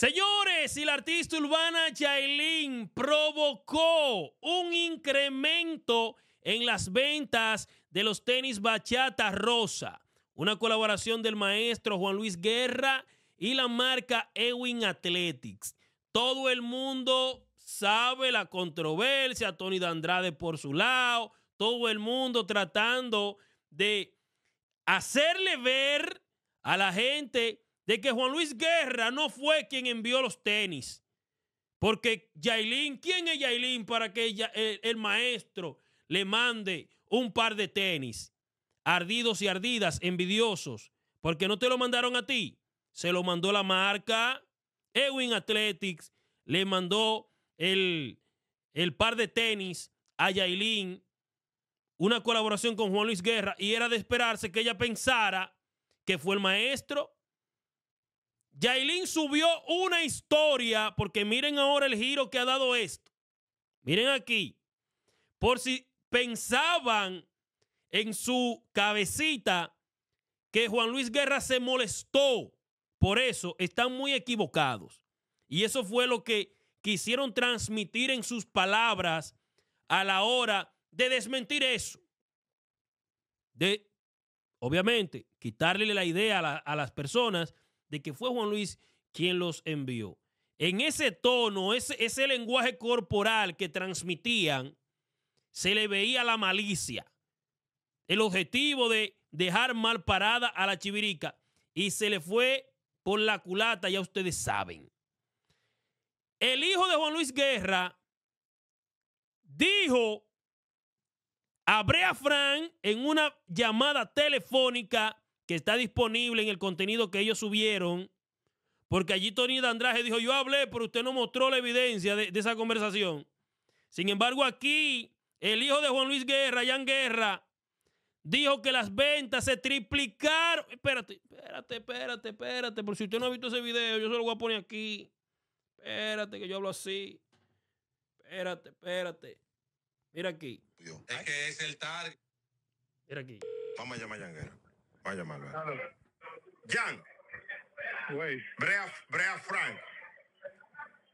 Señores, y la artista urbana Jailin provocó un incremento en las ventas de los tenis bachata rosa, una colaboración del maestro Juan Luis Guerra y la marca Ewing Athletics. Todo el mundo sabe la controversia, Tony Dandrade Andrade por su lado, todo el mundo tratando de hacerle ver a la gente de que Juan Luis Guerra no fue quien envió los tenis. Porque Yailin, ¿quién es Yailin para que ella, el, maestro le mande un par de tenis? Ardidos y ardidas, envidiosos, porque no te lo mandaron a ti. Se lo mandó la marca. Ewing Athletics le mandó el, el par de tenis a Yailin, una colaboración con Juan Luis Guerra, y era de esperarse que ella pensara que fue el maestro Yailin subió una historia, porque miren ahora el giro que ha dado esto. Miren aquí. Por si pensaban en su cabecita que Juan Luis Guerra se molestó. Por eso están muy equivocados. Y eso fue lo que quisieron transmitir en sus palabras a la hora de desmentir eso. De, obviamente, quitarle la idea a, a las personas de que fue Juan Luis quien los envió. En ese tono, ese, lenguaje corporal que transmitían, se le veía la malicia, el objetivo de dejar mal parada a la chivirica y se le fue por la culata, ya ustedes saben. El hijo de Juan Luis Guerra dijo a Brea Frank en una llamada telefónica que está disponible en el contenido que ellos subieron, porque allí Tony Dandraje dijo, yo hablé, pero usted no mostró la evidencia de, esa conversación. Sin embargo, aquí el hijo de Juan Luis Guerra, Jan Guerra, dijo que las ventas se triplicaron. Espérate, espérate, espérate, espérate. Por si usted no ha visto ese video, yo se lo voy a poner aquí. Espérate, que yo hablo así. Espérate, espérate. Mira aquí. Es que es el target. Mira aquí. Vamos a llamar a Voy a llamarlo. Jan. Güey. Brea, Frank.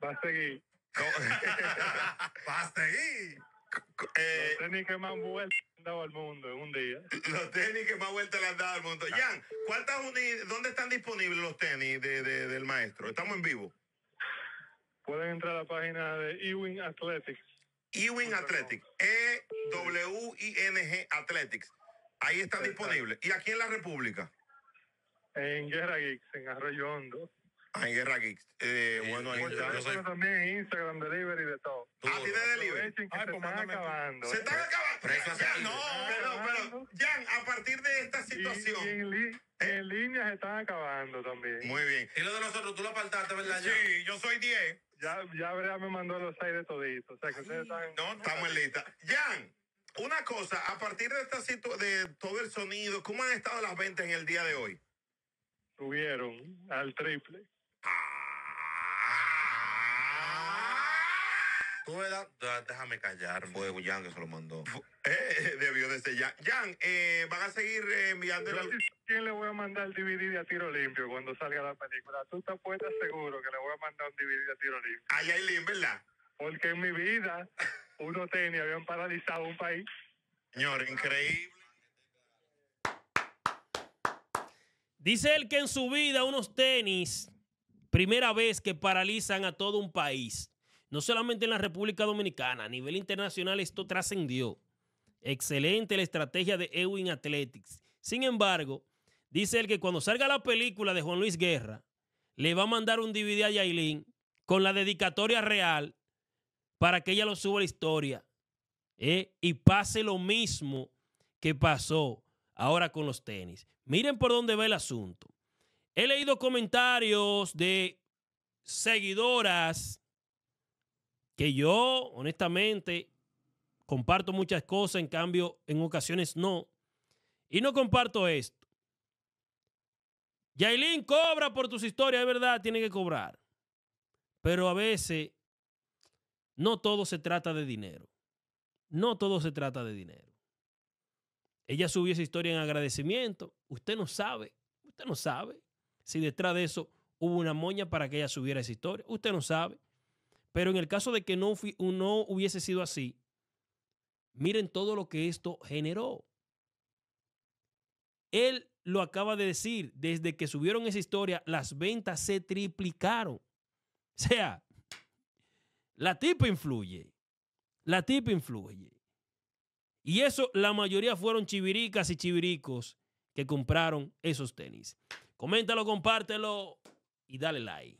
Va a seguir. Va a seguir. Eh. los tenis que más vuelta le han dado al mundo en un día. Los tenis que más vueltas le han dado al mundo. Ah. Jan, ¿cuántas ¿dónde están disponibles los tenis del maestro? Estamos en vivo. Pueden entrar a la página de Ewing Athletics. Ewing e Athletics. E-W-I-N-G Athletics. Ahí está disponible. ¿Y aquí en la República? En Guerra Geeks, en Arroyo Hondo. Ah, en Guerra Geeks. Eh, bueno, ahí está. Yo soy... También en Instagram, delivery de todo. Ah, tiene delivery. Ay, se pues ¿eh? están acabando. Se están acabando. Ya, no, pero, pero, Jan, a partir de esta situación. ¿eh? en, línea se están acabando también. Muy bien. Y lo de nosotros, tú lo apartaste, ¿verdad, Jan? Sí, yo soy 10. Ya, ya, me mandó los aires toditos. O sea, que ustedes están. No, estamos en lista. Jan. Una cosa, a partir de esta de todo el sonido, ¿cómo han estado las ventas en el día de hoy? Subieron al triple. Ah. Tú verdad, déjame callar. Fue Jan que se lo mandó. Eh, debió de ser Jan. Jan, eh, van a seguir eh, enviando la. ¿Quién le voy a mandar el DVD de a tiro limpio cuando salga la película? Tú te puedes seguro que le voy a mandar un DVD de a tiro limpio. Ahí hay limpio, ¿verdad? Porque en mi vida unos tenis habían paralizado un país. Señor, increíble. Dice él que en su vida unos tenis, primera vez que paralizan a todo un país. No solamente en la República Dominicana, a nivel internacional esto trascendió. Excelente la estrategia de Ewing Athletics. Sin embargo, dice él que cuando salga la película de Juan Luis Guerra, le va a mandar un DVD a Yailin con la dedicatoria real para que ella lo suba a la historia ¿eh? y pase lo mismo que pasó ahora con los tenis. Miren por dónde va el asunto. He leído comentarios de seguidoras que yo, honestamente, comparto muchas cosas, en cambio, en ocasiones no. Y no comparto esto. Yailin cobra por tus historias, es verdad, tiene que cobrar. Pero a veces no todo se trata de dinero. No todo se trata de dinero. Ella subió esa historia en agradecimiento. Usted no sabe, usted no sabe si detrás de eso hubo una moña para que ella subiera esa historia. Usted no sabe. Pero en el caso de que no, no hubiese sido así, miren todo lo que esto generó. Él lo acaba de decir, desde que subieron esa historia, las ventas se triplicaron. O sea, la tipa influye. La tipa influye. Y eso, la mayoría fueron chiviricas y chiviricos que compraron esos tenis. Coméntalo, compártelo y dale like.